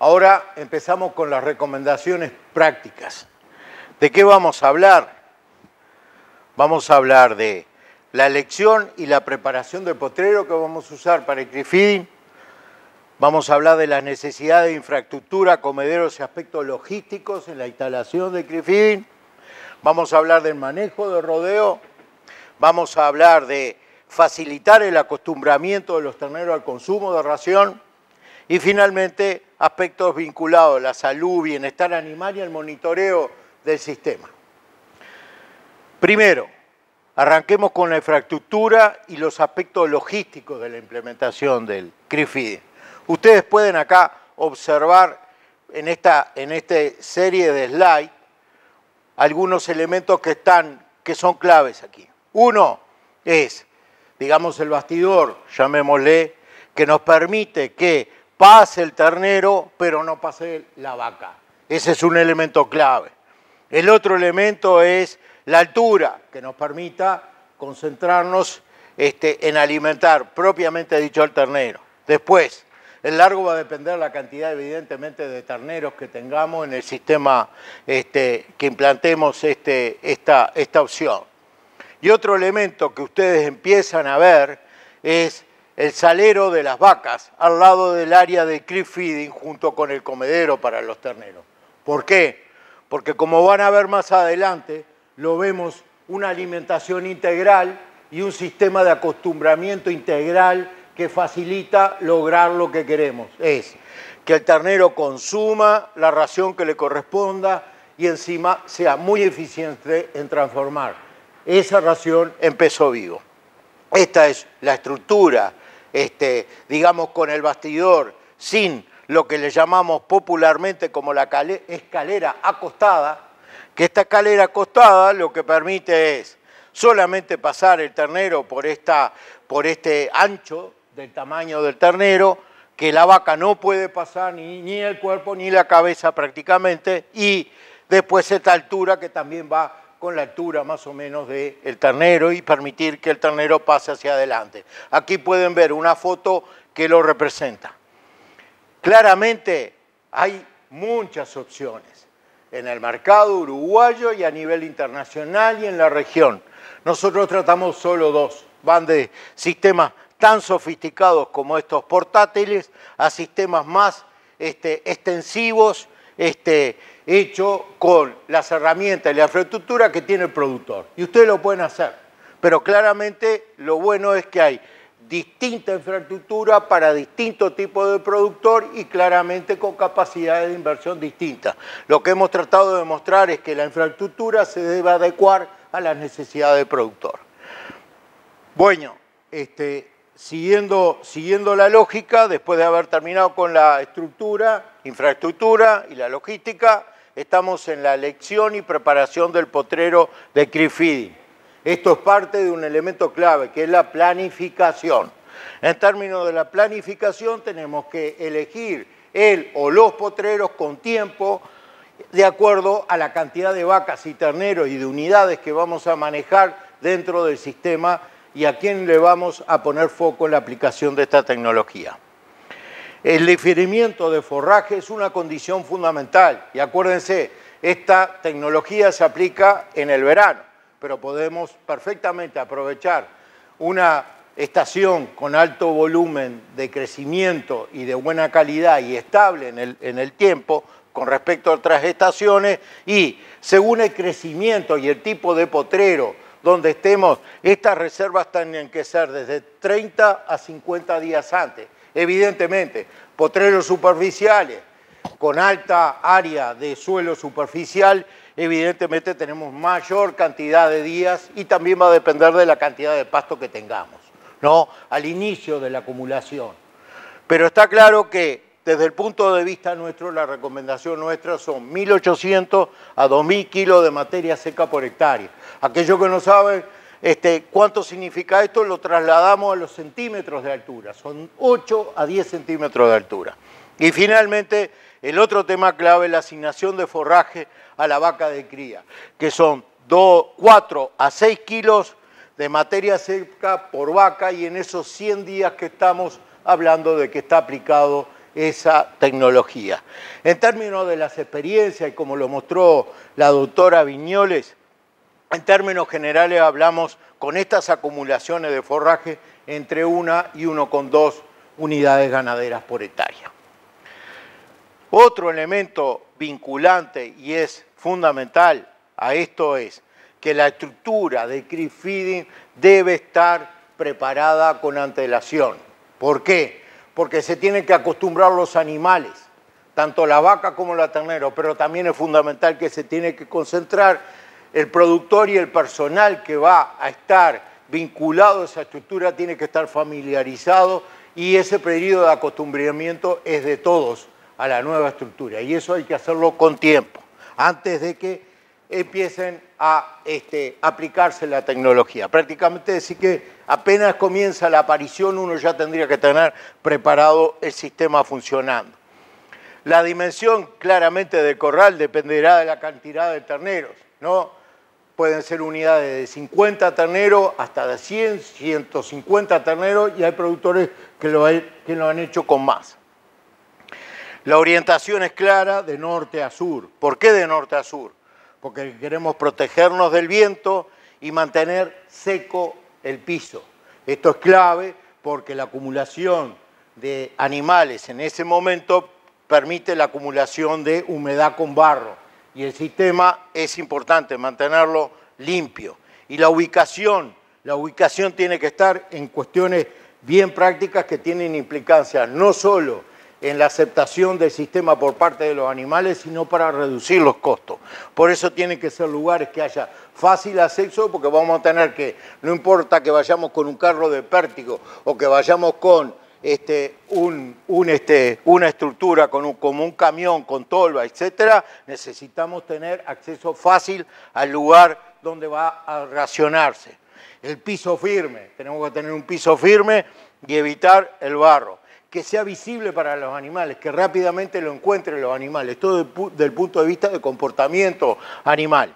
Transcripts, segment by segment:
Ahora empezamos con las recomendaciones prácticas. ¿De qué vamos a hablar? Vamos a hablar de la elección y la preparación del potrero que vamos a usar para el grifín Vamos a hablar de las necesidades de infraestructura, comederos y aspectos logísticos en la instalación del grifín Vamos a hablar del manejo de rodeo. Vamos a hablar de facilitar el acostumbramiento de los terneros al consumo de ración y finalmente, aspectos vinculados a la salud, bienestar animal y el monitoreo del sistema. Primero, arranquemos con la infraestructura y los aspectos logísticos de la implementación del CRIFID. Ustedes pueden acá observar en esta, en este serie de slides algunos elementos que, están, que son claves aquí. Uno es, digamos, el bastidor, llamémosle, que nos permite que pase el ternero, pero no pase la vaca. Ese es un elemento clave. El otro elemento es la altura, que nos permita concentrarnos este, en alimentar propiamente dicho al ternero. Después, el largo va a depender la cantidad, evidentemente, de terneros que tengamos en el sistema este, que implantemos este, esta, esta opción. Y otro elemento que ustedes empiezan a ver es el salero de las vacas al lado del área de creep feeding junto con el comedero para los terneros. ¿Por qué? Porque como van a ver más adelante, lo vemos una alimentación integral y un sistema de acostumbramiento integral que facilita lograr lo que queremos. Es que el ternero consuma la ración que le corresponda y encima sea muy eficiente en transformar esa ración en peso vivo. Esta es la estructura este, digamos, con el bastidor, sin lo que le llamamos popularmente como la escalera acostada, que esta escalera acostada lo que permite es solamente pasar el ternero por, esta, por este ancho del tamaño del ternero, que la vaca no puede pasar ni, ni el cuerpo ni la cabeza prácticamente, y después esta altura que también va con la altura más o menos del el ternero y permitir que el ternero pase hacia adelante. Aquí pueden ver una foto que lo representa. Claramente hay muchas opciones en el mercado uruguayo y a nivel internacional y en la región. Nosotros tratamos solo dos, van de sistemas tan sofisticados como estos portátiles a sistemas más este, extensivos este, hecho con las herramientas y la infraestructura que tiene el productor. Y ustedes lo pueden hacer. Pero claramente lo bueno es que hay distinta infraestructura para distinto tipo de productor y claramente con capacidades de inversión distintas. Lo que hemos tratado de demostrar es que la infraestructura se debe adecuar a las necesidades del productor. Bueno, este, siguiendo, la lógica, después de haber terminado con la estructura, infraestructura y la logística, estamos en la elección y preparación del potrero de Crifidi. Esto es parte de un elemento clave, que es la planificación. En términos de la planificación, tenemos que elegir el o los potreros con tiempo, de acuerdo a la cantidad de vacas y terneros y de unidades que vamos a manejar dentro del sistema y a quién le vamos a poner foco en la aplicación de esta tecnología. El diferimiento de forraje es una condición fundamental y acuérdense, esta tecnología se aplica en el verano, pero podemos perfectamente aprovechar una estación con alto volumen de crecimiento y de buena calidad y estable en el, en el tiempo con respecto a otras estaciones y según el crecimiento y el tipo de potrero, donde estemos, estas reservas tienen que ser desde 30 a 50 días antes. Evidentemente, potreros superficiales con alta área de suelo superficial, evidentemente tenemos mayor cantidad de días y también va a depender de la cantidad de pasto que tengamos, ¿no? Al inicio de la acumulación. Pero está claro que desde el punto de vista nuestro, la recomendación nuestra son 1.800 a 2.000 kilos de materia seca por hectárea. Aquellos que no saben este, cuánto significa esto, lo trasladamos a los centímetros de altura. Son 8 a 10 centímetros de altura. Y finalmente, el otro tema clave es la asignación de forraje a la vaca de cría, que son 4 a 6 kilos de materia seca por vaca y en esos 100 días que estamos hablando de que está aplicado esa tecnología. En términos de las experiencias, y como lo mostró la doctora Viñoles, en términos generales hablamos con estas acumulaciones de forraje entre una y uno con dos unidades ganaderas por hectárea. Otro elemento vinculante y es fundamental a esto es que la estructura de creep feeding debe estar preparada con antelación. ¿Por qué? porque se tienen que acostumbrar los animales, tanto la vaca como la ternero, pero también es fundamental que se tiene que concentrar el productor y el personal que va a estar vinculado a esa estructura tiene que estar familiarizado y ese periodo de acostumbramiento es de todos a la nueva estructura y eso hay que hacerlo con tiempo, antes de que empiecen a este, aplicarse la tecnología. Prácticamente decir que apenas comienza la aparición, uno ya tendría que tener preparado el sistema funcionando. La dimensión claramente del corral dependerá de la cantidad de terneros, ¿no? Pueden ser unidades de 50 terneros hasta de 100, 150 terneros y hay productores que lo han hecho con más. La orientación es clara de norte a sur. ¿Por qué de norte a sur? porque queremos protegernos del viento y mantener seco el piso. Esto es clave porque la acumulación de animales en ese momento permite la acumulación de humedad con barro y el sistema es importante mantenerlo limpio. Y la ubicación, la ubicación tiene que estar en cuestiones bien prácticas que tienen implicancias no solo en la aceptación del sistema por parte de los animales, sino para reducir los costos. Por eso tienen que ser lugares que haya fácil acceso, porque vamos a tener que, no importa que vayamos con un carro de pértigo o que vayamos con este, este, una estructura con un, como un camión con tolva, etcétera, necesitamos tener acceso fácil al lugar donde va a racionarse. El piso firme, tenemos que tener un piso firme y evitar el barro que sea visible para los animales, que rápidamente lo encuentren los animales, todo desde el punto de vista de comportamiento animal.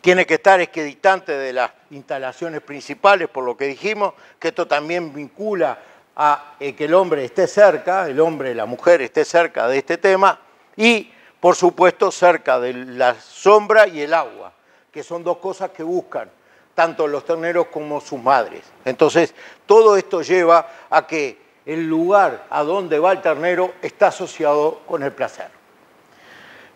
Tiene que estar distante de las instalaciones principales, por lo que dijimos, que esto también vincula a eh, que el hombre esté cerca, el hombre, la mujer esté cerca de este tema, y por supuesto cerca de la sombra y el agua, que son dos cosas que buscan tanto los terneros como sus madres. Entonces, todo esto lleva a que el lugar a donde va el ternero está asociado con el placer.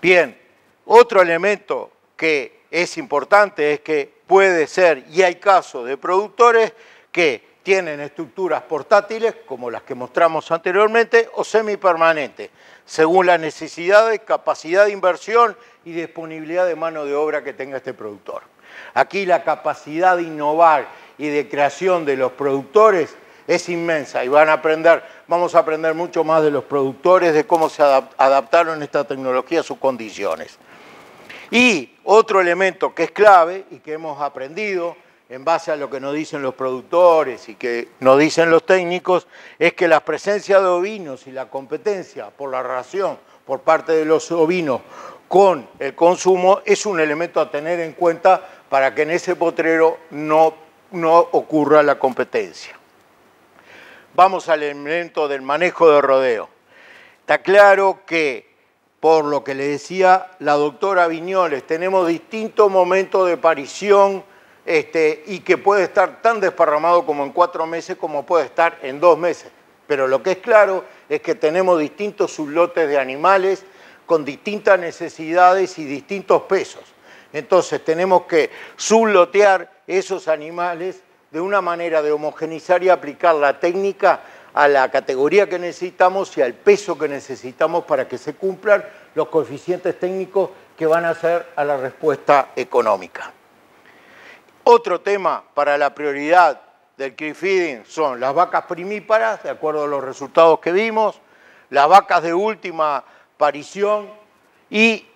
Bien, otro elemento que es importante es que puede ser, y hay casos de productores que tienen estructuras portátiles, como las que mostramos anteriormente, o semipermanentes, según necesidad de capacidad de inversión y disponibilidad de mano de obra que tenga este productor. Aquí la capacidad de innovar y de creación de los productores es inmensa y van a aprender, vamos a aprender mucho más de los productores, de cómo se adaptaron esta tecnología a sus condiciones. Y otro elemento que es clave y que hemos aprendido en base a lo que nos dicen los productores y que nos dicen los técnicos, es que la presencia de ovinos y la competencia por la ración por parte de los ovinos con el consumo es un elemento a tener en cuenta para que en ese potrero no, no ocurra la competencia vamos al elemento del manejo de rodeo. Está claro que, por lo que le decía la doctora Viñoles, tenemos distintos momentos de aparición este, y que puede estar tan desparramado como en cuatro meses como puede estar en dos meses. Pero lo que es claro es que tenemos distintos sublotes de animales con distintas necesidades y distintos pesos. Entonces tenemos que sublotear esos animales de una manera de homogenizar y aplicar la técnica a la categoría que necesitamos y al peso que necesitamos para que se cumplan los coeficientes técnicos que van a hacer a la respuesta económica. Otro tema para la prioridad del feeding son las vacas primíparas, de acuerdo a los resultados que vimos, las vacas de última parición y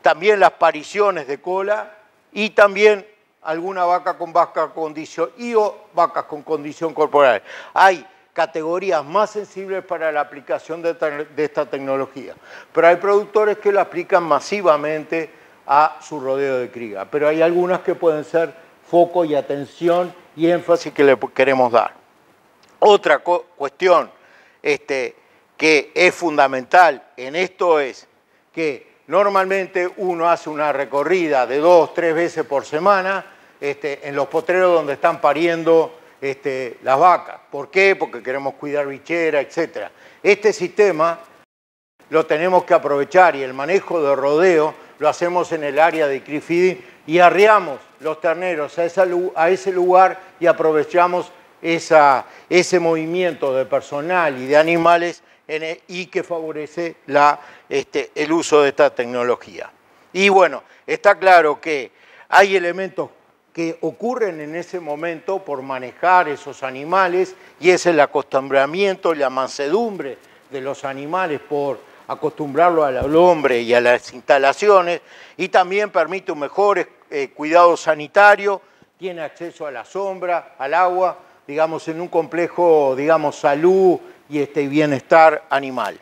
también las pariciones de cola y también alguna vaca con vaca condición y o vacas con condición corporal. Hay categorías más sensibles para la aplicación de, esta tecnología, pero hay productores que la aplican masivamente a su rodeo de cría, pero hay algunas que pueden ser foco y atención y énfasis que le queremos dar. Otra cuestión este, que es fundamental en esto es que Normalmente uno hace una recorrida de dos, tres veces por semana este, en los potreros donde están pariendo este, las vacas. ¿Por qué? Porque queremos cuidar bichera, etc. Este sistema lo tenemos que aprovechar y el manejo de rodeo lo hacemos en el área de Crifidín y arriamos los terneros a, ese lugar y aprovechamos ese movimiento de personal y de animales y que favorece este, el uso de esta tecnología. Y bueno, está claro que hay elementos que ocurren en ese momento por manejar esos animales y es el acostumbramiento, la mansedumbre de los animales por acostumbrarlo al hombre y a las instalaciones y también permite un mejor eh, cuidado sanitario, tiene acceso a la sombra, al agua, digamos en un complejo, digamos, salud y este bienestar animal.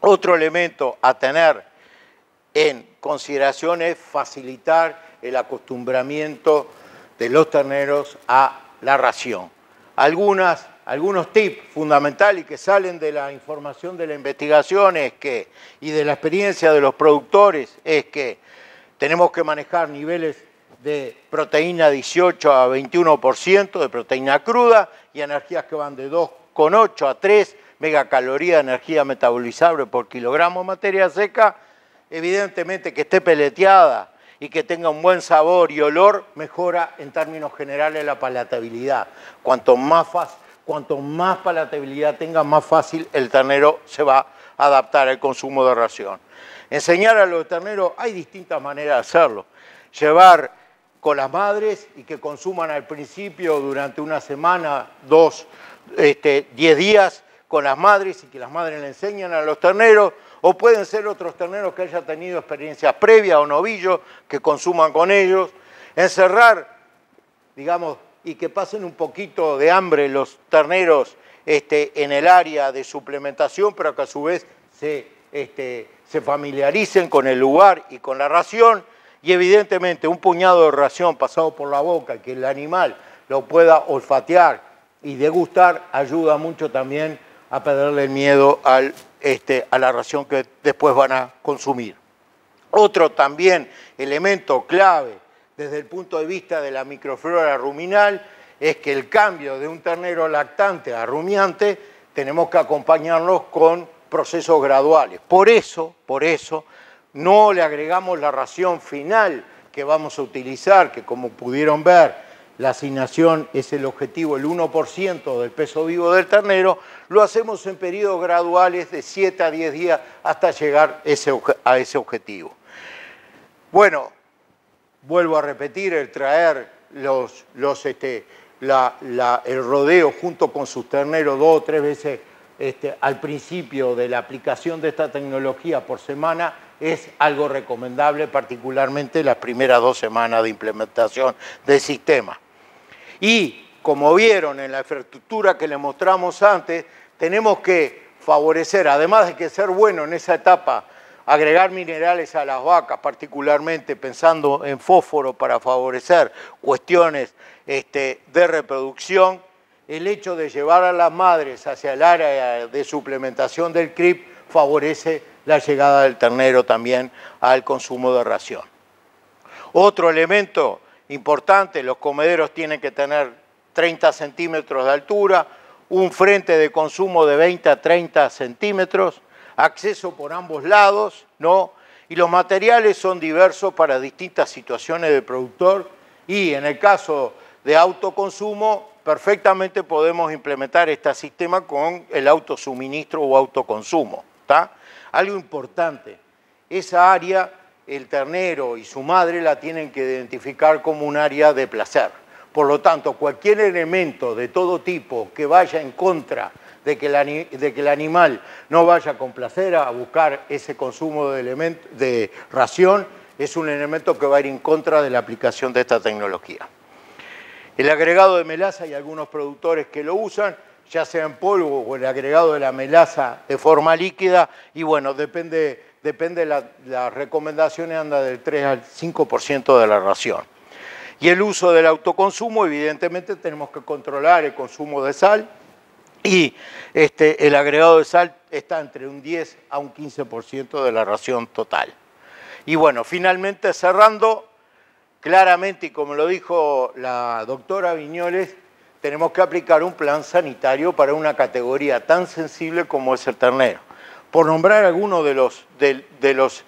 Otro elemento a tener en consideración es facilitar el acostumbramiento de los terneros a la ración. Algunas, algunos tips fundamentales que salen de la información de la investigación es que, y de la experiencia de los productores es que tenemos que manejar niveles de proteína 18 a 21% de proteína cruda y energías que van de 2 con 8 a 3 megacalorías de energía metabolizable por kilogramo de materia seca, evidentemente que esté peleteada y que tenga un buen sabor y olor, mejora en términos generales la palatabilidad. Cuanto más, cuanto más palatabilidad tenga, más fácil el ternero se va a adaptar al consumo de ración. Enseñar a los terneros, hay distintas maneras de hacerlo. Llevar con las madres y que consuman al principio durante una semana, dos, este, diez días con las madres y que las madres le enseñan a los terneros, o pueden ser otros terneros que hayan tenido experiencias previas o novillos que consuman con ellos, encerrar, digamos, y que pasen un poquito de hambre los terneros este, en el área de suplementación, pero que a su vez se, este, se familiaricen con el lugar y con la ración y evidentemente un puñado de ración pasado por la boca que el animal lo pueda olfatear y degustar ayuda mucho también a perderle el miedo este, a la ración que después van a consumir. Otro también elemento clave desde el punto de vista de la microflora ruminal es que el cambio de un ternero lactante a rumiante tenemos que acompañarlos con procesos graduales. Por eso, por eso, no le agregamos la ración final que vamos a utilizar, que como pudieron ver, la asignación es el objetivo, el 1% del peso vivo del ternero, lo hacemos en periodos graduales de 7 a 10 días hasta llegar a ese objetivo. Bueno, vuelvo a repetir, el traer este, el rodeo junto con sus terneros dos o tres veces este, al principio de la aplicación de esta tecnología por semana es algo recomendable, particularmente las primeras dos semanas de implementación del sistema. Y como vieron en la infraestructura que le mostramos antes, tenemos que favorecer, además de que ser bueno en esa etapa, agregar minerales a las vacas, particularmente pensando en fósforo para favorecer cuestiones este, de reproducción, el hecho de llevar a las madres hacia el área de suplementación del CRIP favorece la llegada del ternero también al consumo de ración. Otro elemento importante, los comederos tienen que tener 30 centímetros de altura, un frente de consumo de 20 a 30 centímetros, acceso por ambos lados, ¿no? Y los materiales son diversos para distintas situaciones de productor y en el caso de autoconsumo, perfectamente podemos implementar este sistema con el autosuministro o autoconsumo, ¿está? Algo importante, esa área el ternero y su madre la tienen que identificar como un área de placer. Por lo tanto, cualquier elemento de todo tipo que vaya en contra de que, el, animal no vaya con placer a buscar ese consumo de, de ración es un elemento que va a ir en contra de la aplicación de esta tecnología. El agregado de melaza y algunos productores que lo usan ya sea en polvo o el agregado de la melaza de forma líquida, y bueno, depende, depende las recomendaciones anda del 3 al 5% de la ración. Y el uso del autoconsumo, evidentemente tenemos que controlar el consumo de sal, y este, el agregado de sal está entre un 10 a un 15% de la ración total. Y bueno, finalmente cerrando, claramente, y como lo dijo la doctora Viñoles, tenemos que aplicar un plan sanitario para una categoría tan sensible como es el ternero. Por nombrar algunos de los,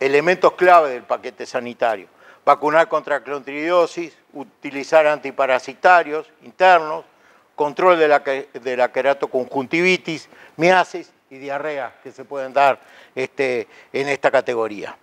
elementos clave del paquete sanitario. Vacunar contra clontridiosis, utilizar antiparasitarios internos, control de la, queratoconjuntivitis, miasis y diarrea que se pueden dar este, en esta categoría.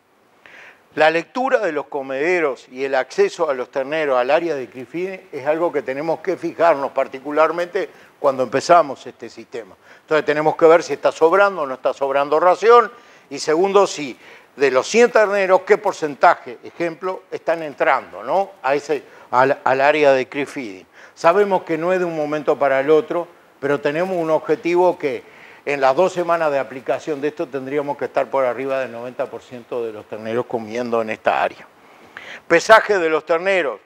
La lectura de los comederos y el acceso a los terneros al área de Crifine es algo que tenemos que fijarnos particularmente cuando empezamos este sistema. Entonces tenemos que ver si está sobrando o no está sobrando ración y segundo si de los 100 terneros qué porcentaje, ejemplo, están entrando ¿no? a ese, al, área de Crifine. Sabemos que no es de un momento para el otro, pero tenemos un objetivo que en las dos semanas de aplicación de esto tendríamos que estar por arriba del 90% de los terneros comiendo en esta área. Pesaje de los terneros.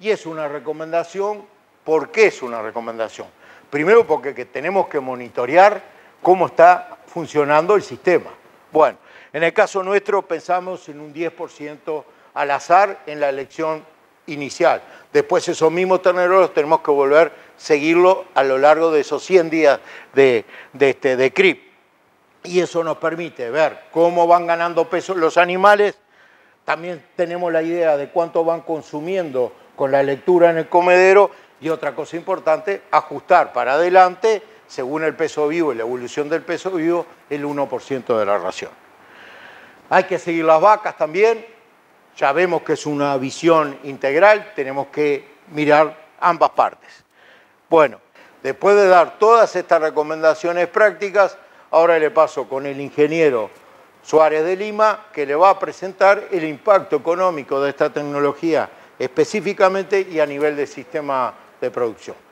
Y es una recomendación, ¿por qué es una recomendación? Primero porque tenemos que monitorear cómo está funcionando el sistema. Bueno, en el caso nuestro pensamos en un 10% al azar en la elección inicial. Después esos mismos terneros los tenemos que volver seguirlo a lo largo de esos 100 días de, este, de CRIP. Y eso nos permite ver cómo van ganando peso los animales. También tenemos la idea de cuánto van consumiendo con la lectura en el comedero. Y otra cosa importante, ajustar para adelante, según el peso vivo y la evolución del peso vivo, el 1% de la ración. Hay que seguir las vacas también. Ya vemos que es una visión integral, tenemos que mirar ambas partes. Bueno, después de dar todas estas recomendaciones prácticas, ahora le paso con el ingeniero Suárez de Lima, que le va a presentar el impacto económico de esta tecnología específicamente y a nivel del sistema de producción.